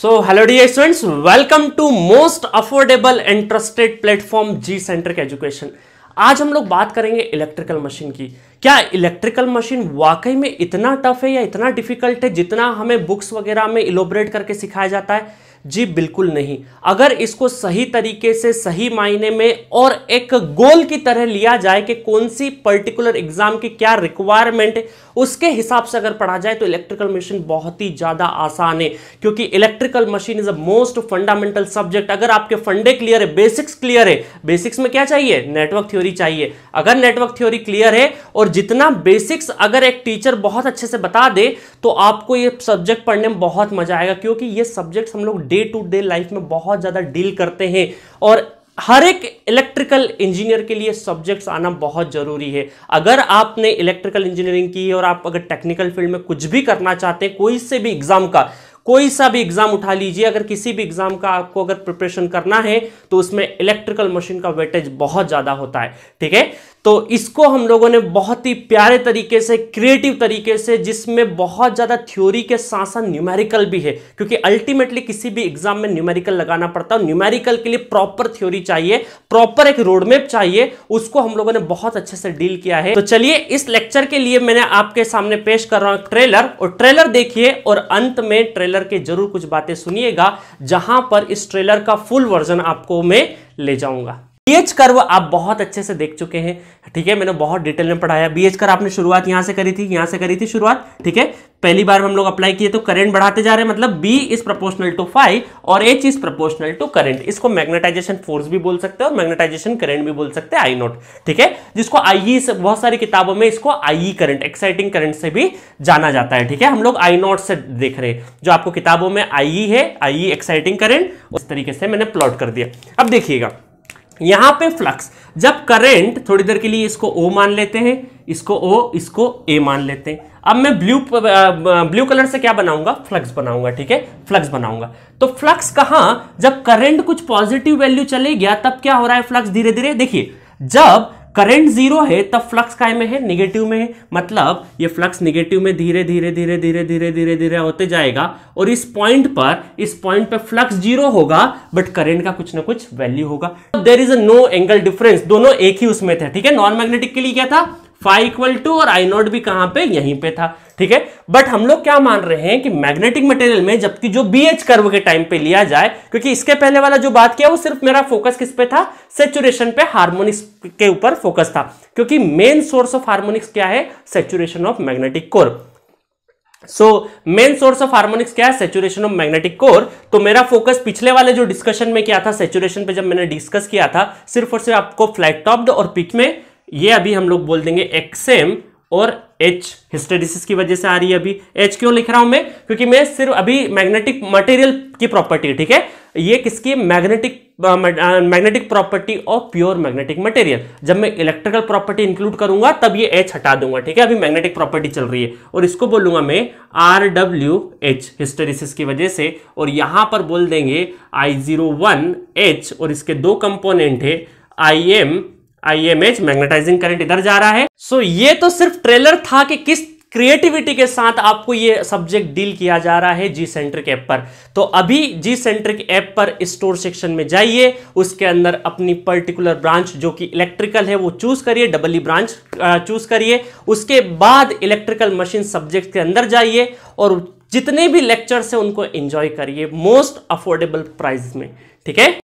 so hello the students welcome to most affordable and trusted platform G center के education आज हम लोग बात करेंगे इलेक्ट्रिकल मशीन की क्या इलेक्ट्रिकल मशीन वाकई में इतना टफ है या इतना डिफिकल्ट है जितना हमें बुक्स वगैरह में इलोबरेट करके सिखाया जाता है जी बिल्कुल नहीं अगर इसको सही तरीके से सही मायने में और एक गोल की तरह लिया जाए कि कौन सी पर्टिकुलर एग्जाम की क्या रिक्वायरमेंट उसके हिसाब से अगर पढ़ा जाए तो इलेक्ट्रिकल मशीन बहुत ही ज़्यादा आसान है क्योंकि electrical machine is a most fundamental subject अगर आपके फंडे क्लियर है बेसिक्स क्लियर है बेसिक्स में क्या चाहिए नेटवर्क थ्योरी चाहिए अगर नेटवर्क थ्योरी क्लियर है और जितना बेसिक्स अगर एक टीचर बहुत अच्छे से बता दे तो आपको यह सब्जेक्ट पढ़ने में बहुत मजा आएगा क्योंकि यह सब्जेक्ट हम लोग डे टू डे लाइफ में बहुत ज़्यादा डील करते हैं और हर एक इलेक्ट्रिकल इंजीनियर के लिए सब्जेक्ट्स आना बहुत ज़रूरी है अगर आपने इलेक्ट्रिकल इंजीनियरिंग की और आप अगर टेक्निकल फील्ड में कुछ भी करना चाहते हैं कोई से भी एग्ज़ाम का कोई सा भी एग्ज़ाम उठा लीजिए अगर किसी भी एग्ज़ाम का आपको अगर प्रिपरेशन करना है तो उसमें इलेक्ट्रिकल मशीन का वेटेज बहुत ज़्यादा होता है ठीक है तो इसको हम लोगों ने बहुत ही प्यारे तरीके से क्रिएटिव तरीके से जिसमें बहुत ज़्यादा थ्योरी के साथ साथ न्यूमेरिकल भी है क्योंकि अल्टीमेटली किसी भी एग्जाम में न्यूमेरिकल लगाना पड़ता है न्यूमेरिकल के लिए प्रॉपर थ्योरी चाहिए प्रॉपर एक रोडमेप चाहिए उसको हम लोगों ने बहुत अच्छे से डील किया है तो चलिए इस लेक्चर के लिए मैंने आपके सामने पेश कर रहा हूँ ट्रेलर और ट्रेलर देखिए और अंत में ट्रेलर के जरूर कुछ बातें सुनिएगा जहां पर इस ट्रेलर का फुल वर्जन आपको मैं ले जाऊंगा बीएच कर्व आप बहुत अच्छे से देख चुके हैं ठीक है मैंने बहुत डिटेल में पढ़ाया बीएच कर्व आपने शुरुआत यहां से करी थी यहां से करी थी शुरुआत ठीक है पहली बार हम लोग अप्लाई किए तो करंट बढ़ाते जा रहे हैं मतलब B is proportional to five और H is proportional to current इसको मैग्नेटाइजेशन फोर्स भी बोल सकते हैं और मैग्नेटाइजेशन करंट भी बोल सकते हैं आई नोट ठीक है जिसको आई e बहुत सारी किताबों में इसको आई करंट एक्साइटिंग करंट से भी जाना जाता है ठीक है हम लोग आई नोट से देख रहे हैं जो आपको किताबों में आई e है आई एक्साइटिंग करंट उस तरीके से मैंने प्लॉट कर दिया अब देखिएगा यहां पे फ्लक्स जब करंट थोड़ी देर के लिए इसको ओ मान लेते हैं इसको ओ इसको ए मान लेते हैं अब मैं ब्लू ब्लू कलर से क्या बनाऊंगा फ्लक्स बनाऊंगा ठीक है फ्लक्स बनाऊंगा तो फ्लक्स कहा जब करंट कुछ पॉजिटिव वैल्यू चले गया तब क्या हो रहा है फ्लक्स धीरे धीरे देखिए जब करंट जीरो है तब फ्लक्स काय में है निगेटिव में है मतलब ये फ्लक्स निगेटिव में धीरे धीरे धीरे धीरे धीरे धीरे धीरे होते जाएगा और इस पॉइंट पर इस पॉइंट पर फ्लक्स जीरो होगा बट करंट का कुछ ना कुछ वैल्यू होगा there is a no angle difference दोनों एक ही उसमें थे ठीक है नॉन मैग्नेटिक के लिए क्या था फाइव इक्वल टू और आई नॉट भी कहां पे यहीं पे था ठीक है बट हम लोग क्या मान रहे हैं कि मैग्नेटिक मटेरियल में जबकि जो बी एच कर्व के टाइम पे लिया जाए क्योंकि इसके पहले वाला जो बात किया वो सिर्फ मेरा फोकस किस पे था सेचुरेशन पे हार्मोनिक्स के ऊपर फोकस था क्योंकि मेन सोर्स ऑफ हार्मोनिक्स क्या है saturation of magnetic core so main source of harmonics क्या है सेचुरेशन ऑफ मैग्नेटिक कोर तो मेरा फोकस पिछले वाले जो डिस्कशन में किया था सेचुरेशन पे जब मैंने डिस्कस किया था सिर्फ और सिर्फ आपको फ्लैट टॉप्ड और पिक में ये अभी हम लोग बोल देंगे एक्सएम और एच हिस्टेडिसिस की वजह से आ रही है अभी एच क्यों लिख रहा हूं मैं क्योंकि मैं सिर्फ अभी मैग्नेटिक मटेरियल की प्रॉपर्टी ठीक है ये किसकी magnetic magnetic property of pure magnetic material जब मैं इलेक्ट्रिकल प्रॉपर्टी इंक्लूड करूंगा तब ये एच हटा दूंगा ठीक है अभी मैग्नेटिक प्रॉपर्टी चल रही है और इसको बोलूंगा मैं आर डब्ल्यू एच हिस्टेरिस की वजह से और यहां पर बोल देंगे आई जीरो वन एच और इसके दो कंपोनेंट है I M IMH magnetizing current इधर जा रहा है सो so, ये तो सिर्फ ट्रेलर था कि किस क्रिएटिविटी के साथ आपको ये सब्जेक्ट डील किया जा रहा है जी सेंट्रिक ऐप पर तो अभी जी सेंट्रिक ऐप पर स्टोर सेक्शन में जाइए उसके अंदर अपनी पर्टिकुलर ब्रांच जो कि इलेक्ट्रिकल है वो चूज करिए डबल ई ब्रांच चूज करिए उसके बाद इलेक्ट्रिकल मशीन सब्जेक्ट के अंदर जाइए और जितने भी लेक्चर्स हैं उनको एंजॉय करिए मोस्ट अफोर्डेबल प्राइस में ठीक है